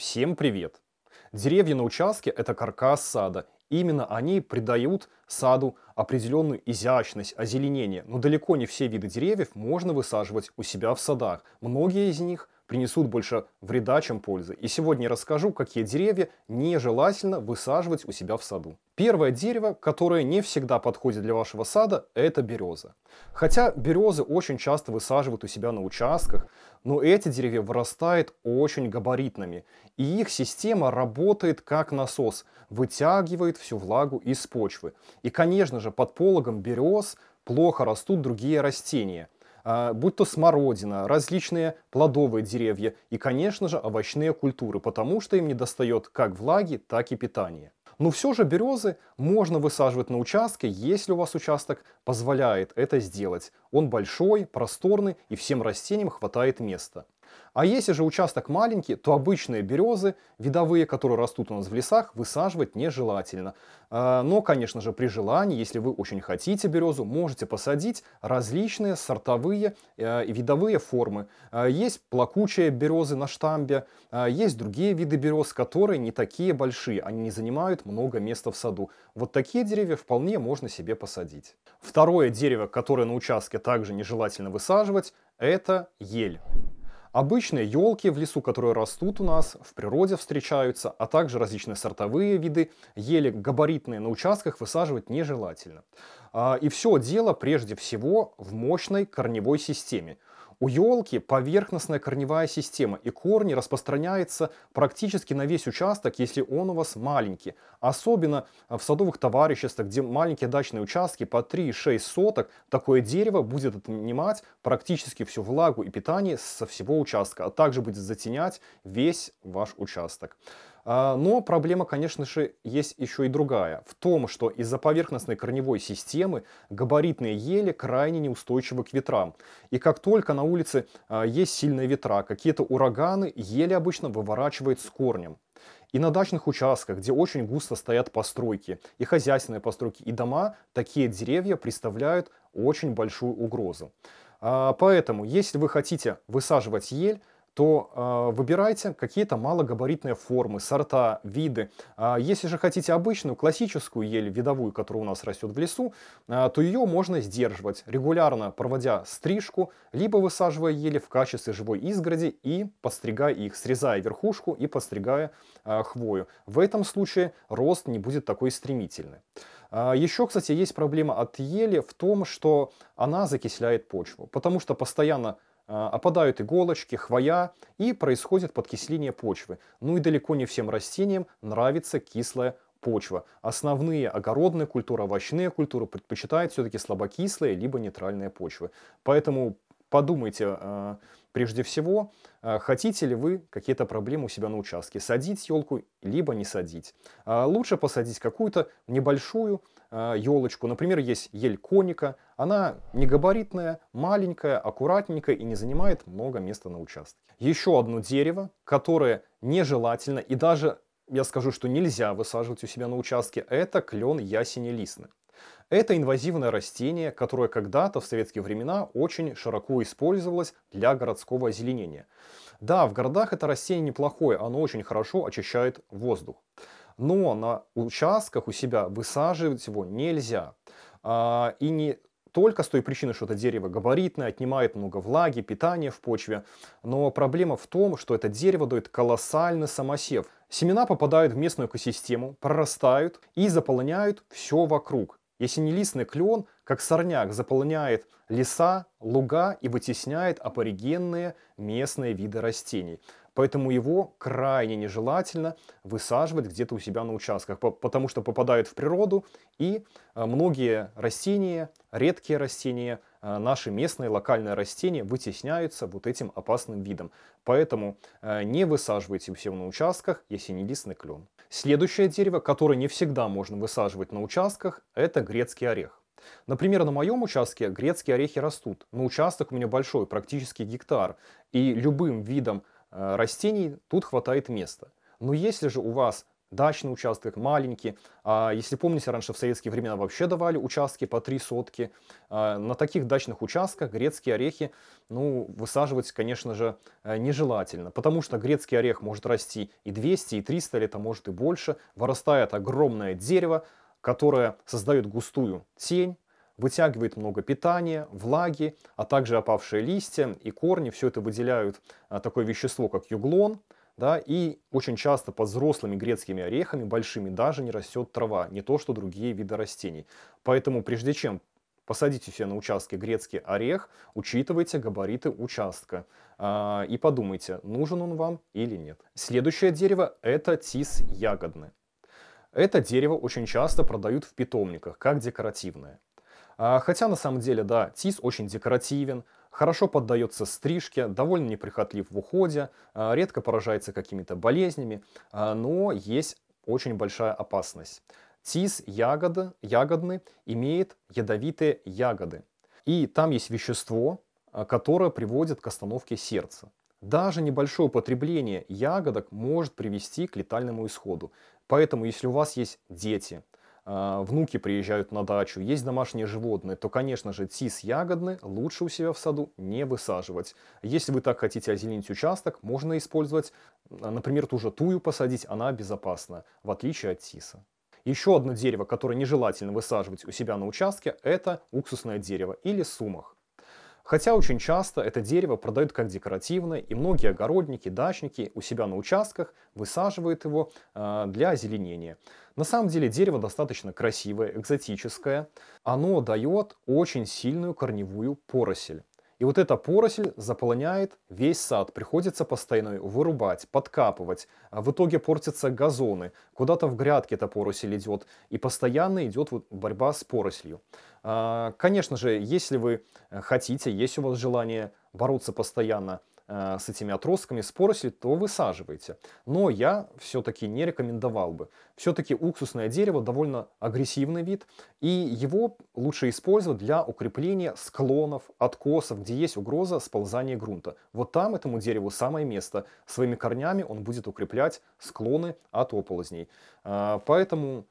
Всем привет! Деревья на участке – это каркас сада. Именно они придают саду определенную изящность, озеленение. Но далеко не все виды деревьев можно высаживать у себя в садах. Многие из них – принесут больше вреда, чем пользы. И сегодня я расскажу, какие деревья нежелательно высаживать у себя в саду. Первое дерево, которое не всегда подходит для вашего сада, это береза. Хотя березы очень часто высаживают у себя на участках, но эти деревья вырастают очень габаритными, и их система работает как насос, вытягивает всю влагу из почвы. И, конечно же, под пологом берез плохо растут другие растения – а, будь то смородина, различные плодовые деревья и, конечно же, овощные культуры, потому что им недостает как влаги, так и питания. Но все же березы можно высаживать на участке, если у вас участок позволяет это сделать. Он большой, просторный и всем растениям хватает места. А если же участок маленький, то обычные березы, видовые, которые растут у нас в лесах, высаживать нежелательно. А, но, конечно же, при желании, если вы очень хотите березу, можете посадить различные сортовые э, и видовые формы. А, есть плакучие березы на штамбе, а, есть другие виды берез, которые не такие большие, они не занимают много места в саду. Вот такие деревья вполне можно себе посадить. Второе дерево, которое на участке также нежелательно высаживать, это ель. Обычные елки в лесу, которые растут у нас, в природе встречаются, а также различные сортовые виды, еле габаритные на участках высаживать нежелательно. А, и все дело прежде всего в мощной корневой системе – у елки поверхностная корневая система, и корни распространяются практически на весь участок, если он у вас маленький. Особенно э, в садовых товариществах, где маленькие дачные участки по 3-6 соток, такое дерево будет отнимать практически всю влагу и питание со всего участка, а также будет затенять весь ваш участок. А, но проблема, конечно же, есть еще и другая. В том, что из-за поверхностной корневой системы габаритные ели крайне неустойчивы к ветрам. И как только на улице а, есть сильные ветра, какие-то ураганы, ели обычно выворачивает с корнем. И на дачных участках, где очень густо стоят постройки, и хозяйственные постройки, и дома, такие деревья представляют очень большую угрозу. А, поэтому, если вы хотите высаживать ель, то э, выбирайте какие-то малогабаритные формы, сорта, виды. Э, если же хотите обычную, классическую ель, видовую, которая у нас растет в лесу, э, то ее можно сдерживать, регулярно проводя стрижку, либо высаживая ели в качестве живой изгороди и подстригая их, срезая верхушку и подстригая э, хвою. В этом случае рост не будет такой стремительный. Еще, кстати, есть проблема от ели в том, что она закисляет почву, потому что постоянно а, опадают иголочки, хвоя и происходит подкисление почвы. Ну и далеко не всем растениям нравится кислая почва. Основные огородные культуры, овощные культуры предпочитают все-таки слабокислые либо нейтральные почвы. Поэтому подумайте, а, Прежде всего, э, хотите ли вы какие-то проблемы у себя на участке? Садить елку, либо не садить. А лучше посадить какую-то небольшую э, елочку. Например, есть ель коника. Она негабаритная, маленькая, аккуратненькая и не занимает много места на участке. Еще одно дерево, которое нежелательно и даже я скажу, что нельзя высаживать у себя на участке, это клен ясени листны. Это инвазивное растение, которое когда-то в советские времена очень широко использовалось для городского озеленения. Да, в городах это растение неплохое, оно очень хорошо очищает воздух. Но на участках у себя высаживать его нельзя. А, и не только с той причины, что это дерево габаритное, отнимает много влаги, питания в почве. Но проблема в том, что это дерево дает колоссальный самосев. Семена попадают в местную экосистему, прорастают и заполняют все вокруг. Если не листный клен, как сорняк, заполняет леса, луга и вытесняет аборигенные местные виды растений. Поэтому его крайне нежелательно высаживать где-то у себя на участках, потому что попадают в природу, и э, многие растения, редкие растения, э, наши местные локальные растения вытесняются вот этим опасным видом. Поэтому э, не высаживайте у себя на участках ясенелистный клен. Следующее дерево, которое не всегда можно высаживать на участках, это грецкий орех. Например, на моем участке грецкие орехи растут, На участок у меня большой, практически гектар, и любым видом Э, растений, тут хватает места. Но если же у вас дачный участок маленький, а если помните, раньше в советские времена вообще давали участки по три сотки, э, на таких дачных участках грецкие орехи ну, высаживать, конечно же, э, нежелательно, потому что грецкий орех может расти и 200, и 300 лет, а может и больше, вырастает огромное дерево, которое создает густую тень, вытягивает много питания, влаги, а также опавшие листья и корни. Все это выделяют а, такое вещество, как юглон. Да, и очень часто под взрослыми грецкими орехами, большими, даже не растет трава, не то что другие виды растений. Поэтому прежде чем посадите себе на участке грецкий орех, учитывайте габариты участка э, и подумайте, нужен он вам или нет. Следующее дерево это тис ягодный. Это дерево очень часто продают в питомниках, как декоративное. А, хотя на самом деле, да, тис очень декоративен, хорошо поддается стрижке, довольно неприхотлив в уходе, а, редко поражается какими-то болезнями, а, но есть очень большая опасность. Тис ягоды, ягодный имеет ядовитые ягоды. И там есть вещество, которое приводит к остановке сердца. Даже небольшое употребление ягодок может привести к летальному исходу. Поэтому, если у вас есть дети, а, внуки приезжают на дачу, есть домашние животные, то, конечно же, тис ягодны лучше у себя в саду не высаживать. Если вы так хотите озеленить участок, можно использовать, а, например, ту же тую посадить, она безопасна, в отличие от тиса. Еще одно дерево, которое нежелательно высаживать у себя на участке, это уксусное дерево или сумах. Хотя очень часто это дерево продают как декоративное, и многие огородники, дачники у себя на участках высаживают его э, для озеленения. На самом деле дерево достаточно красивое, экзотическое. Оно дает очень сильную корневую поросель. И вот эта поросль заполняет весь сад. Приходится постоянно вырубать, подкапывать. а В итоге портятся газоны. Куда-то в грядке эта поросль идет. И постоянно идет вот борьба с порослью. А, конечно же, если вы э, хотите, есть у вас желание бороться постоянно Э, с этими отростками споросли, то высаживайте. Но я все-таки не рекомендовал бы. Все-таки уксусное дерево довольно агрессивный вид, и его лучше использовать для укрепления склонов, откосов, где есть угроза сползания грунта. Вот там этому дереву самое место. Своими корнями он будет укреплять склоны от оползней. Э, поэтому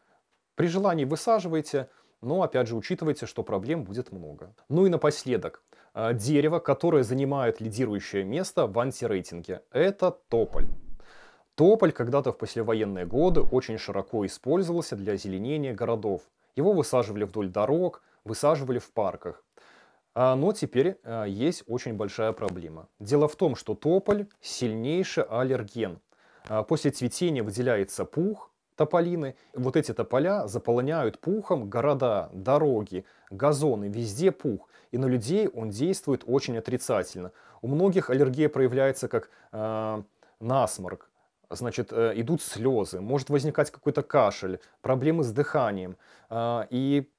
при желании высаживайте, но опять же учитывайте, что проблем будет много. Ну и напоследок, Э, дерево, которое занимает лидирующее место в антирейтинге. Это тополь. Тополь когда-то в послевоенные годы очень широко использовался для озеленения городов. Его высаживали вдоль дорог, высаживали в парках. А, но теперь э, есть очень большая проблема. Дело в том, что тополь сильнейший аллерген. А, после цветения выделяется пух тополины. Вот эти тополя заполняют пухом города, дороги, газоны, везде пух и на людей он действует очень отрицательно. У многих аллергия проявляется как э, насморк, значит, э, идут слезы, может возникать какой-то кашель, проблемы с дыханием. Э, и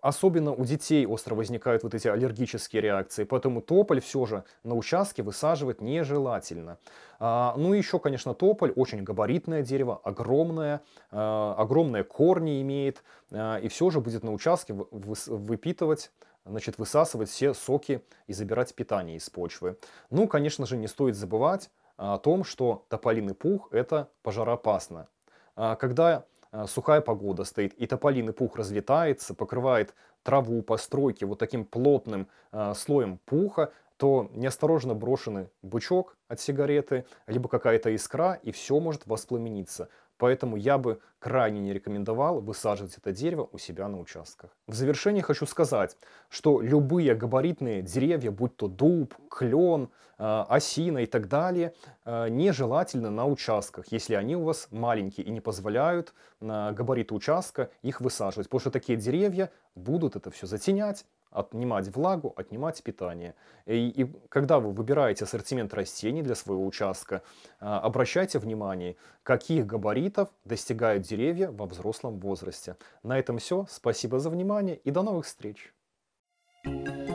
особенно у детей остро возникают вот эти аллергические реакции, поэтому тополь все же на участке высаживать нежелательно. А, ну и еще, конечно, тополь очень габаритное дерево, огромное, а, огромные корни имеет, а, и все же будет на участке вы, вы, выпитывать значит, высасывать все соки и забирать питание из почвы. Ну, конечно же, не стоит забывать а, о том, что тополиный пух – это пожароопасно. А, когда а, сухая погода стоит, и тополиный пух разлетается, покрывает траву, постройки вот таким плотным слоем пуха, то неосторожно брошенный бычок от сигареты, либо какая-то искра, и все может воспламениться. Поэтому я бы крайне не рекомендовал высаживать это дерево у себя на участках. В завершение хочу сказать, что любые габаритные деревья, будь то дуб, клен, э, осина и так далее, э, нежелательно на участках, если они у вас маленькие и не позволяют на э, габариты участка их высаживать, потому что такие деревья будут это все затенять, отнимать влагу, отнимать питание. И, и когда вы выбираете ассортимент растений для своего участка, а, обращайте внимание, каких габаритов достигают деревья во взрослом возрасте. На этом все. Спасибо за внимание и до новых встреч! Thank you.